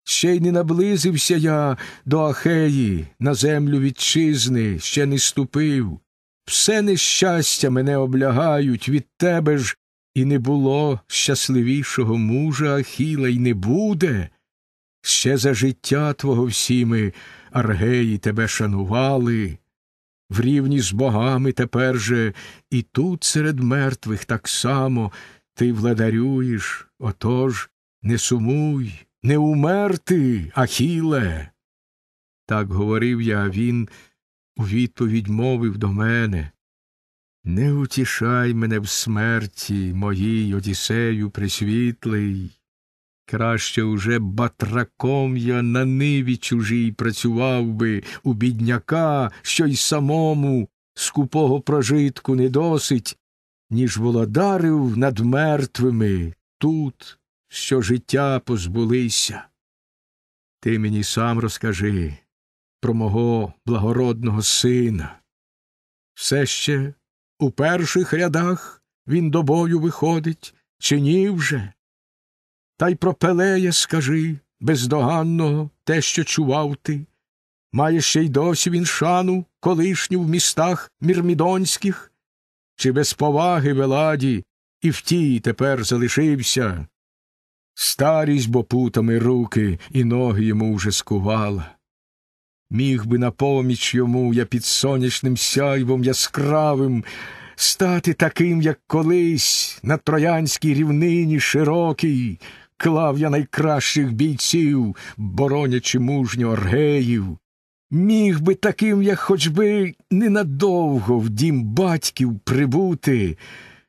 S1: Ще й не наблизився я до Ахеї, на землю вітчизни ще не ступив. Все нещастя мене облягають, від тебе ж і не було щасливішого мужа Ахіла, і не буде. Ще за життя твого всі ми, Аргеї, тебе шанували, в рівні з богами тепер же і тут серед мертвих так само ти владарюєш, отож не сумуй, не умерти, Ахіле. Так говорив я, а він у відповідь мовив до мене не утішай мене в смерті моїй, Одіссею присвітлий. Краще уже батраком я на ниві чужій працював би у бідняка, що й самому скупого прожитку не досить, ніж володарив над мертвими тут, що життя позбулися. Ти мені сам розкажи про мого благородного сина. Все ще у перших рядах він до бою виходить, чи ні вже? Та й про Пелея скажи, бездоганного, те, що чував ти. Має ще й досі він шану колишню в містах мірмідонських, чи без поваги веладі і в тій тепер залишився. Старість бо путами руки і ноги йому вже скувала міг би на поміч йому я під сонячним сяйвом яскравим стати таким, як колись на троянській рівнині широкій, клав я найкращих бійців, боронячи мужньо аргеїв. Міг би таким, як хоч би ненадовго в дім батьків прибути,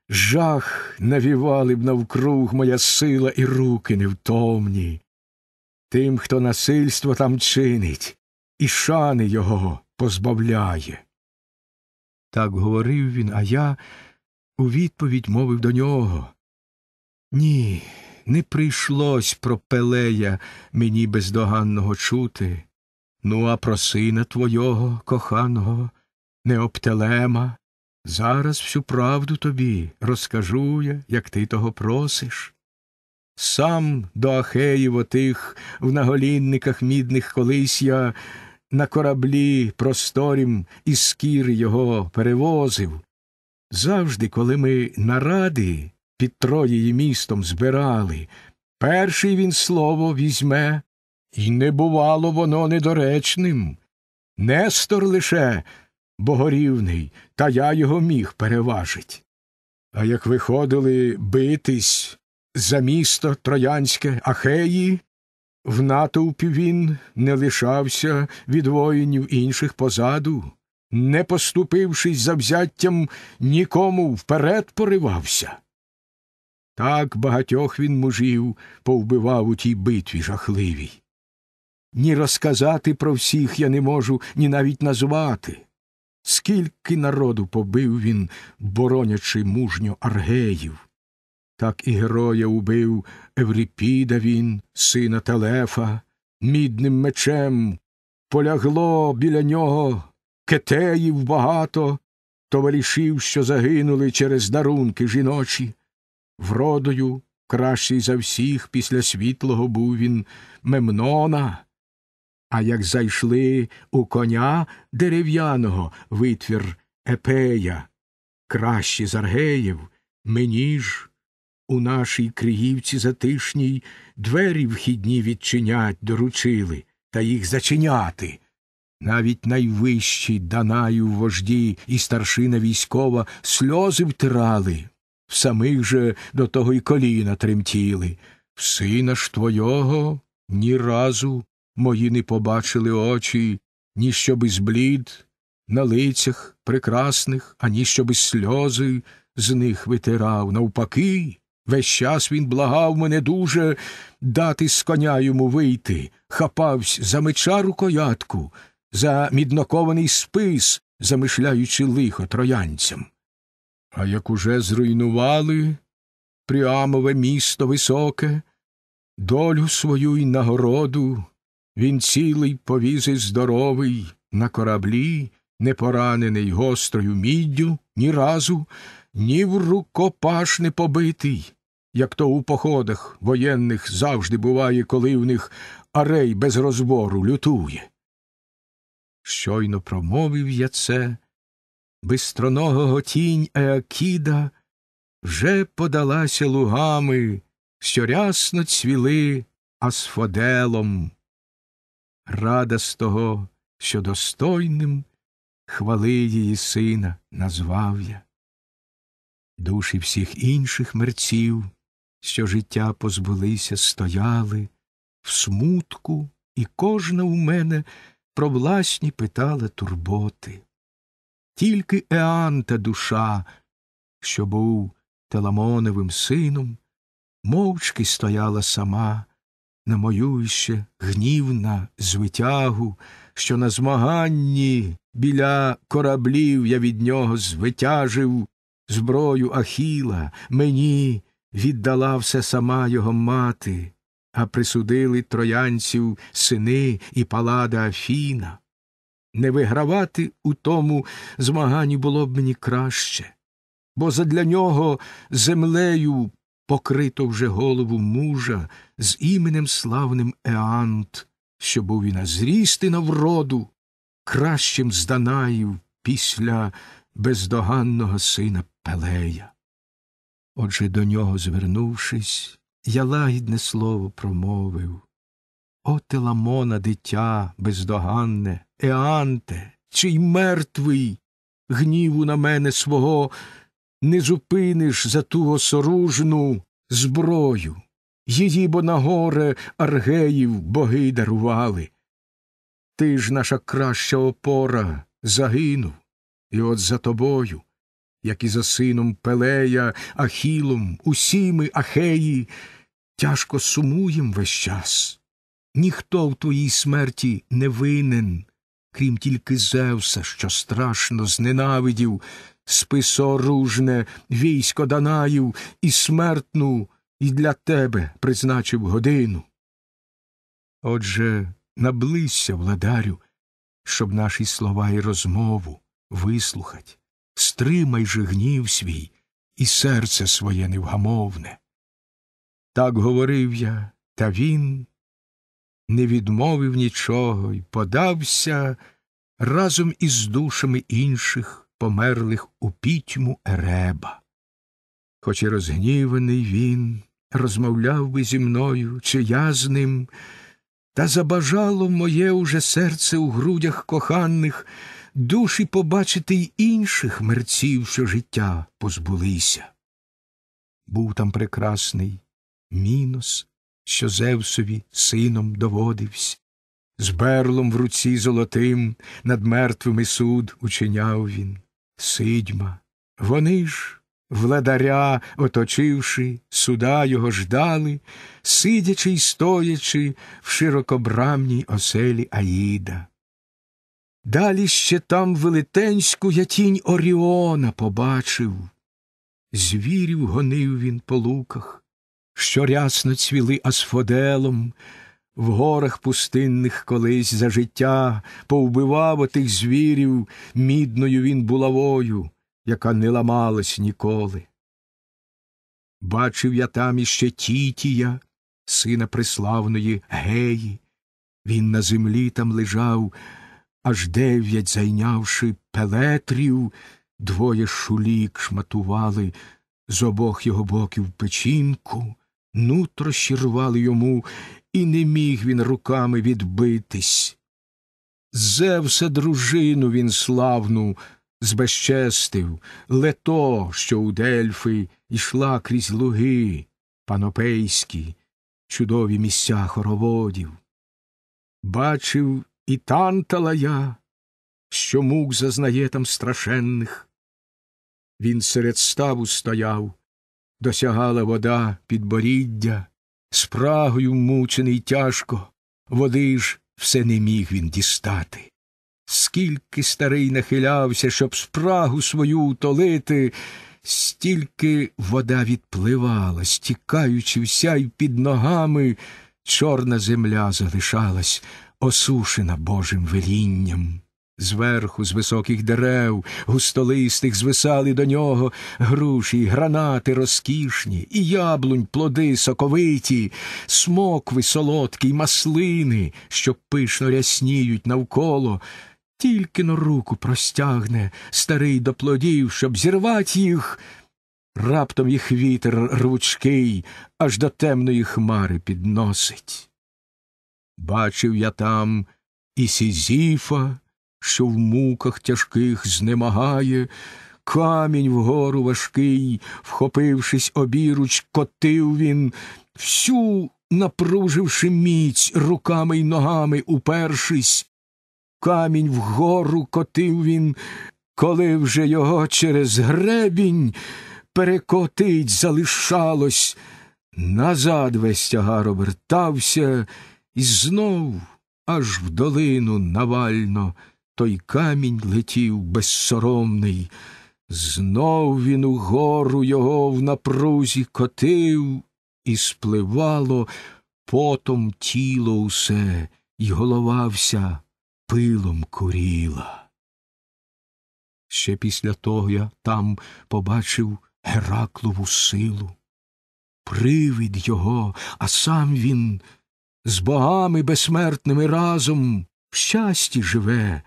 S1: жах навівали б навкруг моя сила і руки невтомні. Тим, хто насильство там чинить, і шани його позбавляє. Так говорив він, а я у відповідь мовив до нього. Ні, не прийшлось про Пелея мені бездоганного чути. Ну, а про сина твого, коханого, неоптелема, зараз всю правду тобі розкажу я, як ти того просиш. Сам до Ахеїв отих в наголінниках мідних колись я на кораблі просторім і скір його перевозив. Завжди, коли ми наради під Троєї містом збирали, перший він слово візьме, і не бувало воно недоречним. Нестор лише богорівний, та я його міг переважить. А як виходили битись за місто Троянське Ахеї, в натовпі він не лишався від воїнів інших позаду, не поступившись завзяттям, нікому вперед поривався. Так багатьох він мужів повбивав у тій битві жахливій. Ні розказати про всіх я не можу, ні навіть назвати. Скільки народу побив він, боронячи мужньо аргеїв, так і героя убив Евріпіда він, сина Талефа, мідним мечем. Полягло біля нього кетеїв багато, товаришів, що загинули через дарунки жіночі. Вродою, кращий за всіх, після світлого був він Мемнона. А як зайшли у коня дерев'яного витвір Епея, кращий з Аргеїв, мені ж. У нашій криївці затишній двері вхідні відчинять доручили та їх зачиняти. Навіть найвищі данаю вожді і старшина військова сльози втирали, в самих же до того й коліна тремтіли. В сина ж твого ні разу мої не побачили очі, ні щоб із блід на лицях прекрасних, ані щоб сльози з них витирав, навпаки. Весь час він благав мене дуже дати з коня йому вийти, хапавсь за меча рукоятку, за міднокований спис, замишляючи лихо троянцям. А як уже зруйнували прямове місто високе, долю свою й нагороду, він цілий повіз і здоровий на кораблі, не поранений гострою міддю ні разу, ні в рукопаш не побитий, як то у походах воєнних завжди буває, коли в них арей без розбору лютує. Щойно промовив я це, бистроногого тінь Еакіда вже подалася лугами, що рясно цвіли асфоделом. Рада з того, що достойним хвали її сина назвав я. Душі всіх інших мерців, що життя позбулися, стояли в смутку, і кожна у мене про власні питала турботи. Тільки Еанта душа, що був Теламоновим сином, мовчки стояла сама, на мою ще гнівна звитягу, що на змаганні біля кораблів я від нього звитяжив зброю Ахіла, мені віддала все сама його мати, а присудили троянців сини і палада Афіна. Не вигравати у тому змаганні було б мені краще, бо задля нього землею покрито вже голову мужа з іменем славним Еант, що був і назрісти на вроду, кращим з Данаїв після бездоганного сина Пелея. Отже, до нього, звернувшись, я лагідне слово промовив О, Теламона, дитя бездоганне, Еанте, чий мертвий, гніву на мене свого не зупиниш за ту осоружну зброю. Її бо на горе аргеїв боги дарували. Ти ж наша краща опора загинув. І от за тобою, як і за сином Пелея, Ахілом, усі ми, Ахеї, тяжко сумуєм весь час. Ніхто в твоїй смерті не винен, крім тільки Зевса, що страшно зненавидів, списо ружне, військо Данаїв і смертну і для тебе призначив годину. Отже, наблизься, владарю, щоб наші слова і розмову вислухать, стримай же гнів свій і серце своє невгамовне. Так говорив я, та він не відмовив нічого і подався разом із душами інших, померлих у пітьму Ереба. Хоч і розгніваний він розмовляв би зі мною, чи я з ним, та забажало моє уже серце у грудях коханих душі побачити й інших мерців, що життя позбулися. Був там прекрасний мінос, що Зевсові сином доводився, з берлом в руці золотим над мертвими суд учиняв він, сидьма. Вони ж, владаря, оточивши, суда його ждали, сидячи й стоячи в широкобрамній оселі Аїда. Далі ще там велетенську я тінь Оріона побачив. Звірів гонив він по луках, що рясно цвіли асфоделом, в горах пустинних колись за життя повбивав отих звірів мідною він булавою, яка не ламалась ніколи. Бачив я там іще Тітія, сина преславної геї. Він на землі там лежав аж дев'ять зайнявши пелетрів, двоє шулік шматували з обох його боків печінку, нутрощі рвали йому, і не міг він руками відбитись. Зевса дружину він славну збезчестив, лето, що у Дельфи йшла крізь луги панопейські, чудові місця хороводів. Бачив і тантала я, що мук зазнає там страшенних. Він серед ставу стояв, досягала вода підборіддя, спрагою мучений тяжко, води ж все не міг він дістати. Скільки старий нахилявся, щоб спрагу свою утолити, стільки вода відпливала, стікаючи вся й під ногами, чорна земля залишалась, осушена Божим велінням. Зверху, з високих дерев, густолистих, звисали до нього груші, гранати розкішні, і яблунь, плоди соковиті, смокви солодкі, й маслини, що пишно рясніють навколо. Тільки но руку простягне старий до плодів, щоб зірвати їх. Раптом їх вітер рвучкий, аж до темної хмари підносить. Бачив я там і Сізіфа, що в муках тяжких знемагає, камінь вгору важкий, вхопившись обіруч, котив він, всю напруживши міць руками й ногами, упершись. Камінь вгору котив він, коли вже його через гребінь перекотить залишалось, назад весь тягар обертався і знов аж в долину навально той камінь летів безсоромний, знов він угору його в напрузі котив, і спливало потом тіло усе, і голова вся пилом куріла. Ще після того я там побачив Гераклову силу, привід його, а сам він з богами безсмертними разом в щасті живе,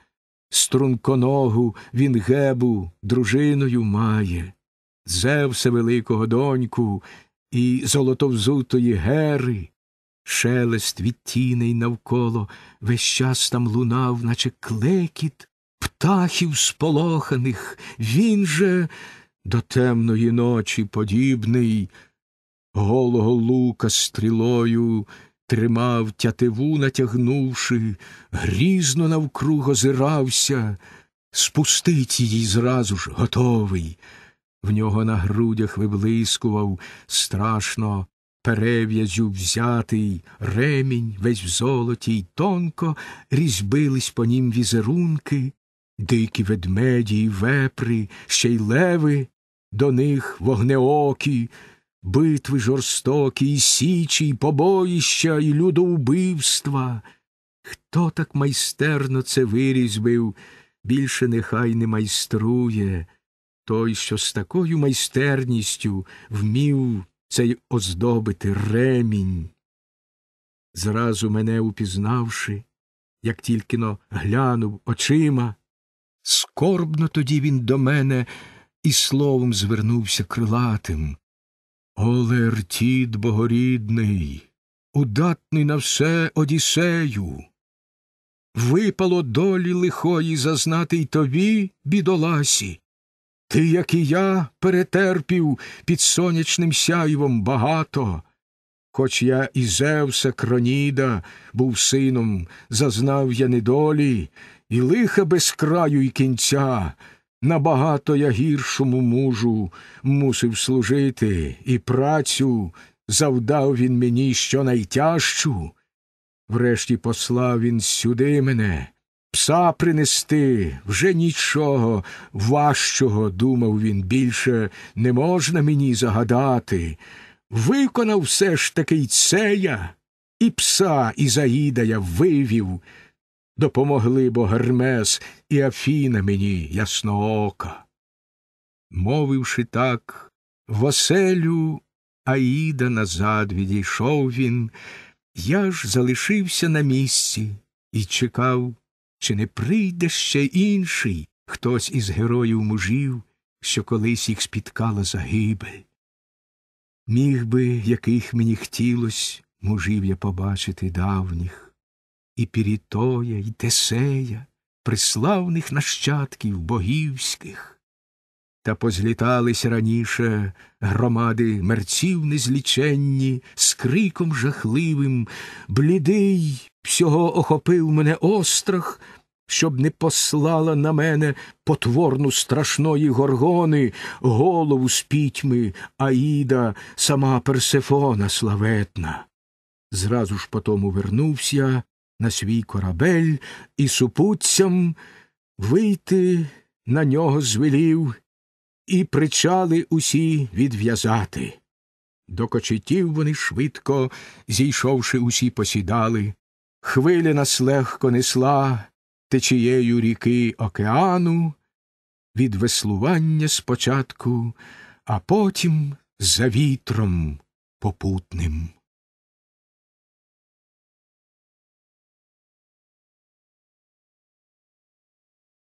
S1: струнконогу він гебу дружиною має, Зевса великого доньку і золотовзутої гери, шелест від тіней навколо весь час там лунав, наче клекіт птахів сполоханих, він же до темної ночі подібний, голого лука стрілою тримав тятиву, натягнувши, грізно навкруг озирався, спустить її зразу ж, готовий. В нього на грудях виблискував страшно перев'язю взятий ремінь весь в золоті й тонко різьбились по нім візерунки, дикі ведмеді й вепри, ще й леви, до них вогнеокі битви жорстокі, і січі, і побоїща, і людоубивства. Хто так майстерно це вирізьбив, більше нехай не майструє, той, що з такою майстерністю вмів цей оздобити ремінь. Зразу мене упізнавши, як тільки но глянув очима, скорбно тоді він до мене і словом звернувся крилатим. Олертід богорідний, удатний на все одісею. Випало долі лихої зазнати й тобі, бідоласі. Ти, як і я, перетерпів під сонячним сяйвом багато, хоч я і Зевса Кроніда був сином, зазнав я недолі, і лиха без краю і кінця. Набагато я гіршому мужу мусив служити, і працю завдав він мені щонайтяжчу. Врешті послав він сюди мене, пса принести вже нічого важчого, думав він, більше не можна мені загадати. Виконав все ж таки й це я, і пса Ізаїда я вивів допомогли бо Гермес і Афіна мені ясноока. Мовивши так, в оселю Аїда назад відійшов він, я ж залишився на місці і чекав, чи не прийде ще інший хтось із героїв мужів, що колись їх спіткала загибель. Міг би, яких мені хтілось мужів я побачити давніх і Пірітоя, і Тесея, приславних нащадків богівських. Та позлітались раніше громади мерців незліченні, з криком жахливим, блідий, всього охопив мене острах, щоб не послала на мене потворну страшної горгони, голову з пітьми, Аїда, сама Персефона славетна. Зразу ж потому вернувся на свій корабель і супутцям вийти на нього звелів, і причали усі відв'язати. До кочетів вони швидко, зійшовши, усі посідали, хвиля нас легко несла течією ріки океану, від веслування спочатку, а потім за вітром попутним.